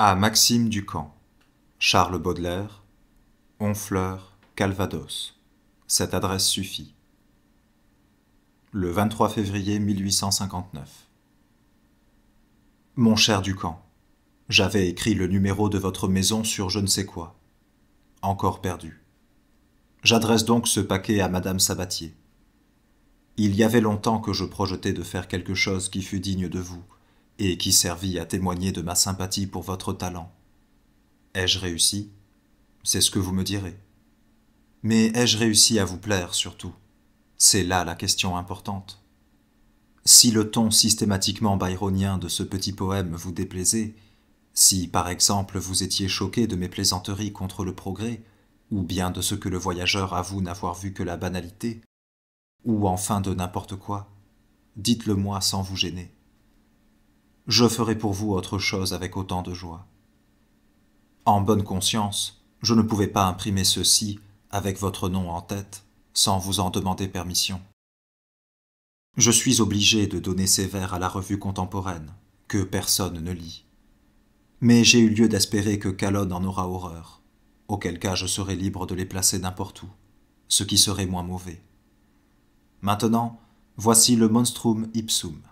À Maxime Ducamp, Charles Baudelaire, Honfleur, Calvados. Cette adresse suffit. Le 23 février 1859. Mon cher Ducamp, j'avais écrit le numéro de votre maison sur je ne sais quoi. Encore perdu. J'adresse donc ce paquet à Madame Sabatier. Il y avait longtemps que je projetais de faire quelque chose qui fût digne de vous et qui servit à témoigner de ma sympathie pour votre talent. Ai-je réussi C'est ce que vous me direz. Mais ai-je réussi à vous plaire surtout C'est là la question importante. Si le ton systématiquement byronien de ce petit poème vous déplaisait, si par exemple vous étiez choqué de mes plaisanteries contre le progrès, ou bien de ce que le voyageur avoue n'avoir vu que la banalité, ou enfin de n'importe quoi, dites-le moi sans vous gêner je ferai pour vous autre chose avec autant de joie. En bonne conscience, je ne pouvais pas imprimer ceci avec votre nom en tête sans vous en demander permission. Je suis obligé de donner ces vers à la revue contemporaine, que personne ne lit. Mais j'ai eu lieu d'espérer que Calonne en aura horreur, auquel cas je serai libre de les placer n'importe où, ce qui serait moins mauvais. Maintenant, voici le monstrum ipsum.